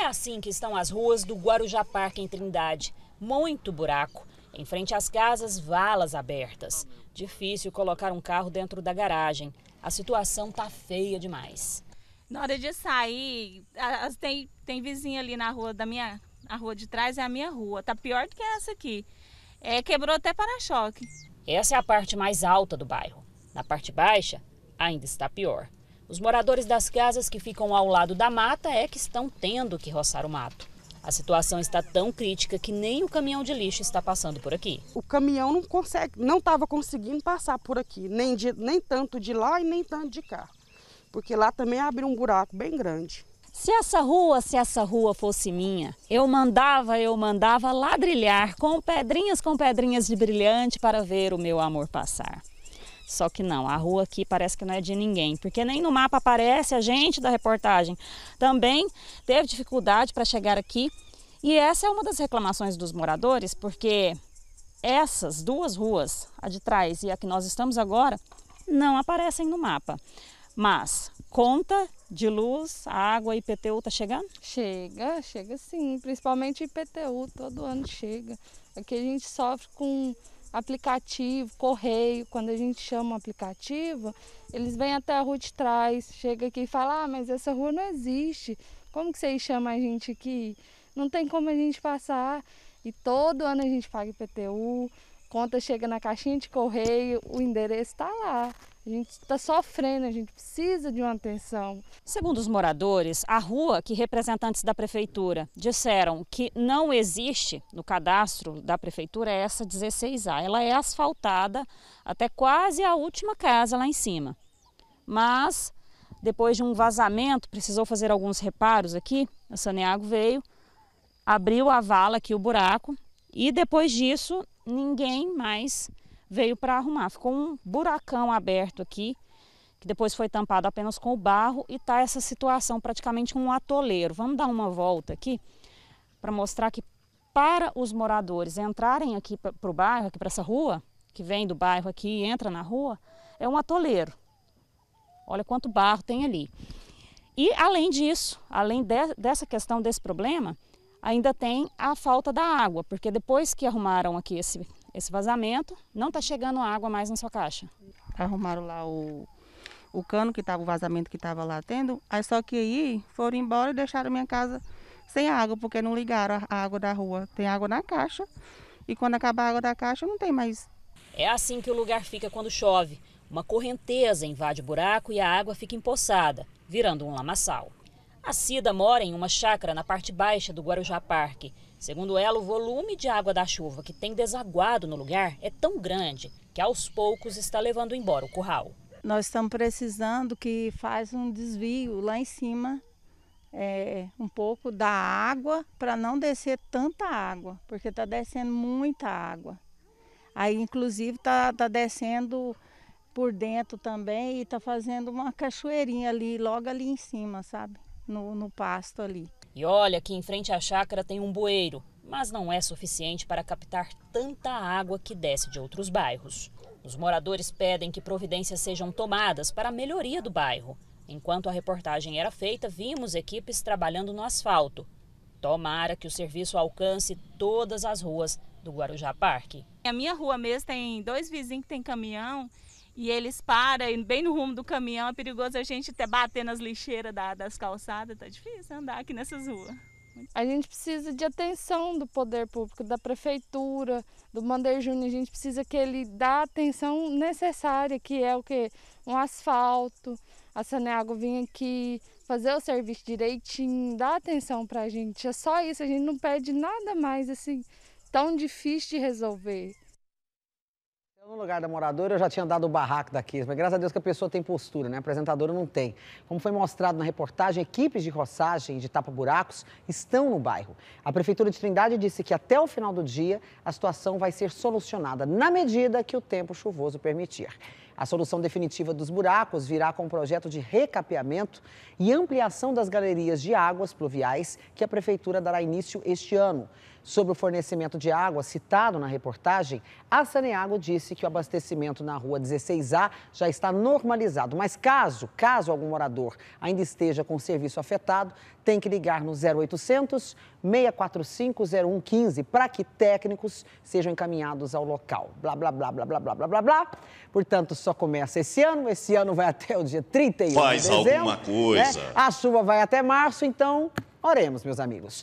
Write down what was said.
É assim que estão as ruas do Guarujá Parque em Trindade. Muito buraco. Em frente às casas, valas abertas. Difícil colocar um carro dentro da garagem. A situação tá feia demais. Na hora de sair, tem, tem ali na rua da minha. A rua de trás é a minha rua. Tá pior do que essa aqui. É, quebrou até para-choque. Essa é a parte mais alta do bairro. Na parte baixa, ainda está pior. Os moradores das casas que ficam ao lado da mata é que estão tendo que roçar o mato. A situação está tão crítica que nem o caminhão de lixo está passando por aqui. O caminhão não consegue, não estava conseguindo passar por aqui, nem, de, nem tanto de lá e nem tanto de cá. Porque lá também abriu um buraco bem grande. Se essa rua, se essa rua fosse minha, eu mandava, eu mandava ladrilhar com pedrinhas, com pedrinhas de brilhante para ver o meu amor passar. Só que não, a rua aqui parece que não é de ninguém, porque nem no mapa aparece a gente da reportagem. Também teve dificuldade para chegar aqui. E essa é uma das reclamações dos moradores, porque essas duas ruas, a de trás e a que nós estamos agora, não aparecem no mapa. Mas conta de luz, água e IPTU está chegando? Chega, chega sim, principalmente IPTU, todo ano chega. Aqui a gente sofre com aplicativo, correio, quando a gente chama aplicativo, eles vêm até a rua de trás, chega aqui e fala: "Ah, mas essa rua não existe. Como que vocês chamam a gente aqui? Não tem como a gente passar". E todo ano a gente paga IPTU, conta chega na caixinha de correio, o endereço está lá. A gente está sofrendo, a gente precisa de uma atenção. Segundo os moradores, a rua que representantes da prefeitura disseram que não existe no cadastro da prefeitura é essa 16A. Ela é asfaltada até quase a última casa lá em cima. Mas, depois de um vazamento, precisou fazer alguns reparos aqui. A Saneago veio, abriu a vala aqui, o buraco, e depois disso ninguém mais veio para arrumar. Ficou um buracão aberto aqui, que depois foi tampado apenas com o barro e tá essa situação praticamente um atoleiro. Vamos dar uma volta aqui para mostrar que para os moradores entrarem aqui para o bairro, aqui para essa rua, que vem do bairro aqui e entra na rua, é um atoleiro. Olha quanto barro tem ali. E além disso, além de, dessa questão desse problema, ainda tem a falta da água, porque depois que arrumaram aqui esse, esse vazamento, não está chegando água mais na sua caixa. Arrumaram lá o, o cano que estava, o vazamento que estava lá tendo, aí só que aí foram embora e deixaram minha casa sem água, porque não ligaram a água da rua. Tem água na caixa e quando acabar a água da caixa não tem mais. É assim que o lugar fica quando chove. Uma correnteza invade o buraco e a água fica empoçada, virando um lamaçal. A Cida mora em uma chácara na parte baixa do Guarujá Parque. Segundo ela, o volume de água da chuva que tem desaguado no lugar é tão grande que aos poucos está levando embora o curral. Nós estamos precisando que faça um desvio lá em cima, é, um pouco da água, para não descer tanta água, porque está descendo muita água. Aí, inclusive, está tá descendo por dentro também e está fazendo uma cachoeirinha ali, logo ali em cima, sabe? no, no pasto ali. E olha que em frente à chácara tem um bueiro, mas não é suficiente para captar tanta água que desce de outros bairros. Os moradores pedem que providências sejam tomadas para a melhoria do bairro. Enquanto a reportagem era feita, vimos equipes trabalhando no asfalto. Tomara que o serviço alcance todas as ruas do Guarujá Parque. A minha rua mesmo tem dois vizinhos que tem caminhão e eles param e bem no rumo do caminhão. É perigoso a gente até bater nas lixeiras da, das calçadas. Tá difícil andar aqui nessas ruas. A gente precisa de atenção do poder público, da prefeitura, do Mander Júnior. A gente precisa que ele dá a atenção necessária, que é o que um asfalto, a Saneago vir aqui fazer o serviço direitinho, dar atenção para a gente. É só isso, a gente não pede nada mais assim tão difícil de resolver. Então, no lugar da moradora, eu já tinha dado o barraco da Kisma. Graças a Deus que a pessoa tem postura, né? A apresentadora não tem. Como foi mostrado na reportagem, equipes de roçagem e de tapa-buracos estão no bairro. A Prefeitura de Trindade disse que até o final do dia a situação vai ser solucionada na medida que o tempo chuvoso permitir. A solução definitiva dos buracos virá com um projeto de recapeamento e ampliação das galerias de águas pluviais que a Prefeitura dará início este ano. Sobre o fornecimento de água citado na reportagem, a Saneago disse que o abastecimento na rua 16A já está normalizado. Mas caso, caso algum morador ainda esteja com o serviço afetado, tem que ligar no 0800 645 0115 para que técnicos sejam encaminhados ao local. Blá, blá, blá, blá, blá, blá, blá, blá. Portanto, só só começa esse ano, esse ano vai até o dia 31 Faz de dezembro. Faz alguma né? coisa. Né? A chuva vai até março, então oremos, meus amigos.